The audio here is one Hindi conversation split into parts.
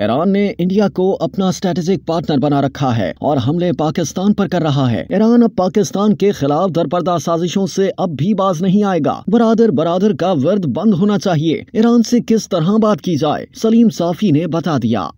ईरान ने इंडिया को अपना स्ट्रेटेजिक पार्टनर बना रखा है और हमले पाकिस्तान पर कर रहा है ईरान अब पाकिस्तान के खिलाफ दरपर्दा साजिशों से अब भी बाज नहीं आएगा बरादर बरादर का वर्द बंद होना चाहिए ईरान से किस तरह बात की जाए सलीम साफी ने बता दिया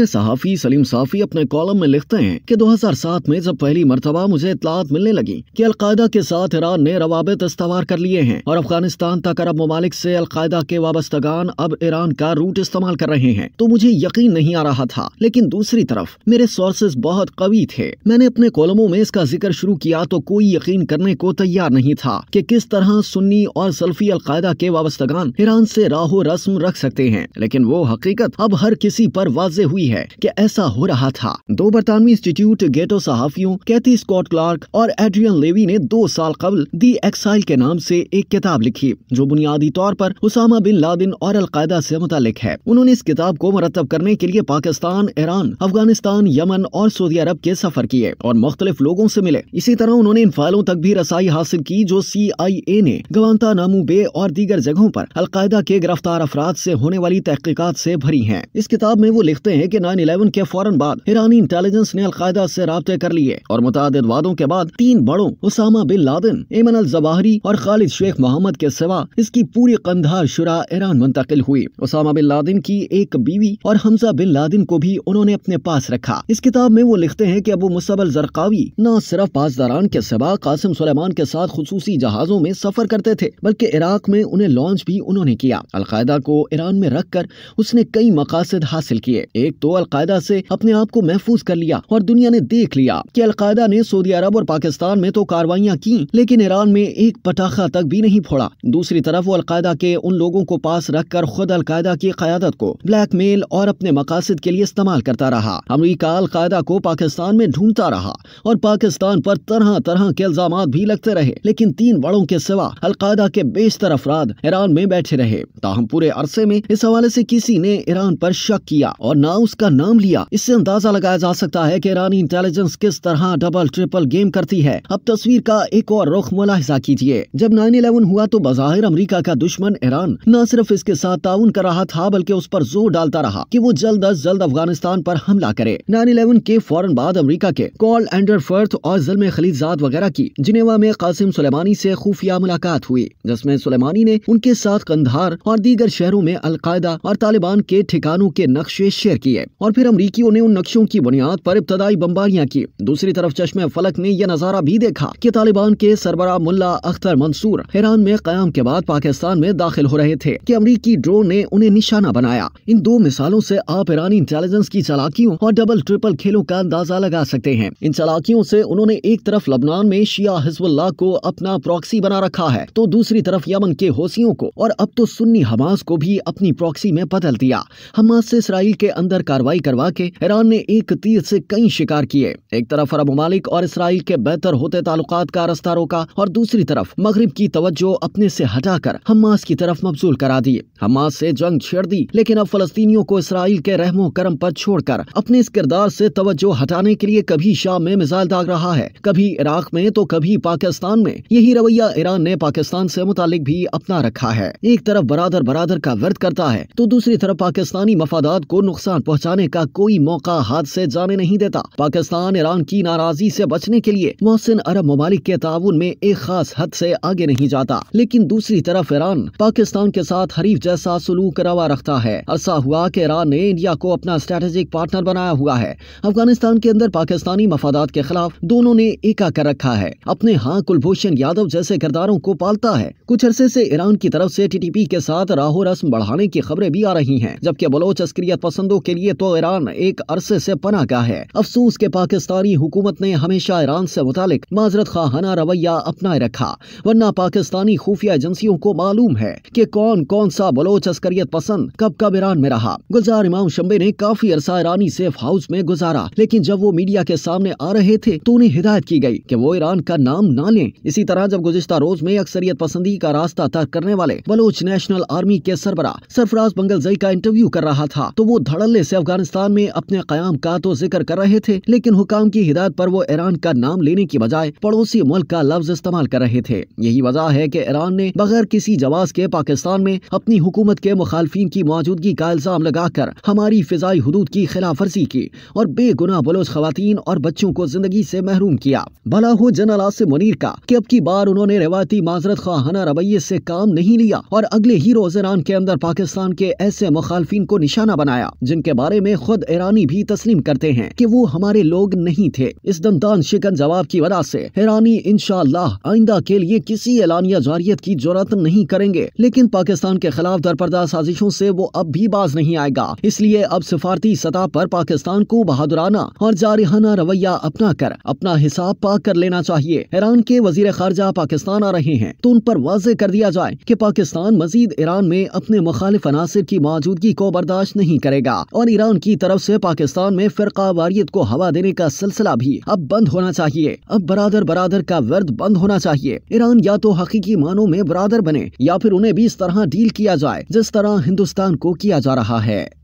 सीनियर सहाफ़ी सलीम साफ़ी अपने कॉलम में लिखते हैं कि 2007 में जब पहली मरतबा मुझे इतलात मिलने लगी कि अलकायदा के साथ ईरान ने रवाबित इस्तेवार कर लिए हैं और अफगानिस्तान तक अरब ममालिक से अलकायदा के वाबस्तगान अब ईरान का रूट इस्तेमाल कर रहे हैं तो मुझे यकीन नहीं आ रहा था लेकिन दूसरी तरफ मेरे सोर्सेज बहुत कवी थे मैंने अपने कॉलमों में इसका जिक्र शुरू किया तो कोई यकीन करने को तैयार नहीं था की किस तरह सुन्नी और सल्फी अलकायदा के वाबस्तगान ईरान से राहो रस्म रख सकते हैं लेकिन वो हकीकत अब हर किसी पर वाज से हुई है कि ऐसा हो रहा था दो बरतानवी इंस्टीट्यूट गेटो सहाफियों कैथी स्कॉट क्लार्क और एड्रियन लेवी ने दो साल कबल दी एक्साइल के नाम से एक किताब लिखी जो बुनियादी तौर पर उसामा बिन लादिन और अलकायदा से मुतालिक है उन्होंने इस किताब को मरतब करने के लिए पाकिस्तान ईरान अफगानिस्तान यमन और सऊदी अरब के सफर किए और मुख्तलिफ लोगों ऐसी मिले इसी तरह उन्होंने इन फाइलों तक भी रसाई हासिल की जो सी आई ए ने गवानता नामू बे और दीगर जगहों आरोप अलकायदा के गिरफ्तार अफराद ऐसी होने वाली तहकीकत ऐसी भरी है इस किताब में वो लिखते बताते हैं की नाइन इलेवन के फौरन बाद ईरानी इंटेलिजेंस ने अलकायदा ऐसी रबते कर लिए और मुतद वादों के बाद तीन बड़ों उसामा बिन लादिन एमन अल जवाहरी और खालिद शेख मोहम्मद के सिवा इसकी पूरी कंधार शुरा ईरान मुंतकिल हुई उसामा बिन लादिन की एक बीवी और हमजा बिन लादिन को भी उन्होंने अपने पास रखा इस किताब में वो लिखते हैं की अबू मुसबल जरकावी न सिर्फ पासदारान के सिवा कासिम सलेमान के साथ खसूसी जहाजों में सफर करते थे बल्कि इराक में उन्हें लॉन्च भी उन्होंने किया अलकायदा को ईरान में रख कर उसने कई मकासद हासिल किए एक तो अलकायदा से अपने आप को महफूज कर लिया और दुनिया ने देख लिया कि अलकायदा ने सऊदी अरब और पाकिस्तान में तो कार्रवाइयाँ की लेकिन ईरान में एक पटाखा तक भी नहीं फोड़ा दूसरी तरफ वो अलकायदा के उन लोगों को पास रख कर खुद अलकायदा की क्यादत को ब्लैकमेल और अपने मकासद के लिए इस्तेमाल करता रहा अमरीका अलकायदा को पाकिस्तान में ढूंढता रहा और पाकिस्तान पर तरह तरह के इल्जाम भी लगते रहे लेकिन तीन बड़ों के सिवा अलकायदा के बेशतर अफराद ईरान में बैठे रहे ताहम पूरे अरसे में इस हवाले ऐसी किसी ने ईरान पर शक किया और न ना का नाम लिया इससे अंदाजा लगाया जा सकता है की ईरानी इंटेलिजेंस किस तरह डबल ट्रिपल गेम करती है अब तस्वीर का एक और रुख मुलाहिजा कीजिए जब नाइन इलेवन हुआ तो बाहिर अमरीका का दुश्मन ईरान न सिर्फ इसके साथ ताउन कर रहा था बल्कि उस पर जोर डालता रहा की वो जल्द अज जल्द अफगानिस्तान आरोप हमला करे नाइन इलेवन के फौरन बाद अमरीका के कॉल एंडरफर्थ और जलम खलीजाद वगैरह की जिनेवा में कासिम सुलेमानी से खुफिया मुलाकात हुई जिसमें सुलेमानी ने उनके साथ कंधार और दीगर शहरों में अलकायदा और तालिबान के ठिकानों के नक्शे शेयर शेयर किए और फिर अमरीकियों ने उन नक्शों की बुनियाद पर इब्तदाई बम्बारियाँ की दूसरी तरफ चश्मे फलक ने यह नजारा भी देखा की तालिबान के सरबरा मुला अख्तर मंसूर ईरान में क्याम के बाद पाकिस्तान में दाखिल हो रहे थे की अमरीकी ड्रोन ने उन्हें निशाना बनाया इन दो मिसालों ऐसी आप ईरानी इंटेलिजेंस की चलाकियों और डबल ट्रिपल खेलों का अंदाजा लगा सकते हैं इन चलाकियों से उन्होंने एक तरफ लबनान में शिया हिजबुल्ला को अपना प्रॉक्सी बना रखा है तो दूसरी तरफ यमन के होसियों को और अब तो सुन्नी हमास को भी अपनी प्रॉक्सी में बदल दिया हमास से इसराइल के अंदर कार्रवाई करवा के ईरान ने एक तीर से कई शिकार किए एक तरफ अरब ममालिक और इसराइल के बेहतर होते ताल्लुक का रास्ता रोका और दूसरी तरफ मगरब की तवज्जो अपने से हटाकर हमास की तरफ मबजूल करा दी हमास से जंग छेड़ दी लेकिन अब फलस्तियों को इसराइल के रहमो करम पर छोड़कर अपने इस किरदार से तवज्जो हटाने के लिए कभी शाम में मिसाइल दाग रहा है कभी इराक में तो कभी पाकिस्तान में यही रवैया ईरान ने पाकिस्तान से मुतालिक भी अपना रखा है एक तरफ बरादर बरादर का वर्द करता है तो दूसरी तरफ पाकिस्तानी मफादात को नुकसान नुकसान पहुँचाने का कोई मौका हाथ से जाने नहीं देता पाकिस्तान ईरान की नाराजगी से बचने के लिए मोहसिन अरब ममालिक के ताउन में एक खास हद से आगे नहीं जाता लेकिन दूसरी तरफ ईरान पाकिस्तान के साथ हरीफ जैसा सलूक रवा रखता है अरसा हुआ की ईरान ने इंडिया को अपना स्ट्रेटेजिक पार्टनर बनाया हुआ है अफगानिस्तान के अंदर पाकिस्तानी मफादात के खिलाफ दोनों ने एका कर रखा है अपने हाँ कुलभूषण यादव जैसे किरदारों को पालता है कुछ अरसे से ईरान की तरफ से टीटीपी के साथ राहो रस्म बढ़ाने की खबरें भी आ रही हैं जबकि बलोच अस्क्रियत पसंदों के लिए तो ईरान एक अरसे से पना का है अफसोस के पाकिस्तानी हुकूमत ने हमेशा ईरान से मुतालिक माजरत खाना रवैया अपनाए रखा वरना पाकिस्तानी खुफिया एजेंसियों को मालूम है की कौन कौन सा बलोच अस्करियत पसंद कब कब ईरान में रहा गुलजार इमाम शम्बे ने काफी अरसा ईरानी सेफ हाउस में गुजारा लेकिन जब वो मीडिया के सामने आ रहे थे तो उन्हें हिदायत की गयी की वो ईरान का नाम ना ले इसी तरह जब गुजश्ता रोज में अक्सरियत पसंदी का रास्ता तय करने वाले बलोच नेशनल आर्मी के सरबरा सरफराज बंगल जई का इंटरव्यू कर रहा था तो वो धड़ल निकलने से अफगानिस्तान में अपने क्याम का तो जिक्र कर रहे थे लेकिन हुकाम की हिदायत पर वो ईरान का नाम लेने की बजाय पड़ोसी मुल्क का लफ्ज इस्तेमाल कर रहे थे यही वजह है की ईरान ने बगैर किसी जवाब के पाकिस्तान में अपनी हुकूमत के मुखालफी की मौजूदगी का इल्जाम लगाकर हमारी फिजाई हदूद की खिलाफ वर्जी की और बेगुना बलोच खुतिन और बच्चों को जिंदगी ऐसी महरूम किया भला हो जनरल आसिम मुनीर का की अब की बार उन्होंने रिवायती माजरत खाना रवैये ऐसी काम नहीं लिया और अगले ही रोज ईरान के अंदर पाकिस्तान के ऐसे मुखालफी को निशाना बनाया जिन जिनके बारे में खुद ईरानी भी तस्लीम करते हैं कि वो हमारे लोग नहीं थे इस दमदान शिकन जवाब की वजह से ईरानी इनशाला आइंदा के लिए किसी एलानिया जारियत की जरूरत नहीं करेंगे लेकिन पाकिस्तान के खिलाफ दरपरदार साजिशों से वो अब भी बाज नहीं आएगा इसलिए अब सिफारती सतह पर पाकिस्तान को बहादुराना और जारहाना रवैया अपना कर अपना हिसाब पाक कर लेना चाहिए ईरान के वजीर खारजा पाकिस्तान आ रहे हैं तो उन पर वाज कर दिया जाए की पाकिस्तान मजीद ईरान में अपने मुखालिफ अनासर की मौजूदगी को बर्दाश्त नहीं करेगा और ईरान की तरफ से पाकिस्तान में फिरका वारियत को हवा देने का सिलसिला भी अब बंद होना चाहिए अब बरादर बरादर का वर्द बंद होना चाहिए ईरान या तो हकीकी मानों में बरादर बने या फिर उन्हें भी इस तरह डील किया जाए जिस तरह हिंदुस्तान को किया जा रहा है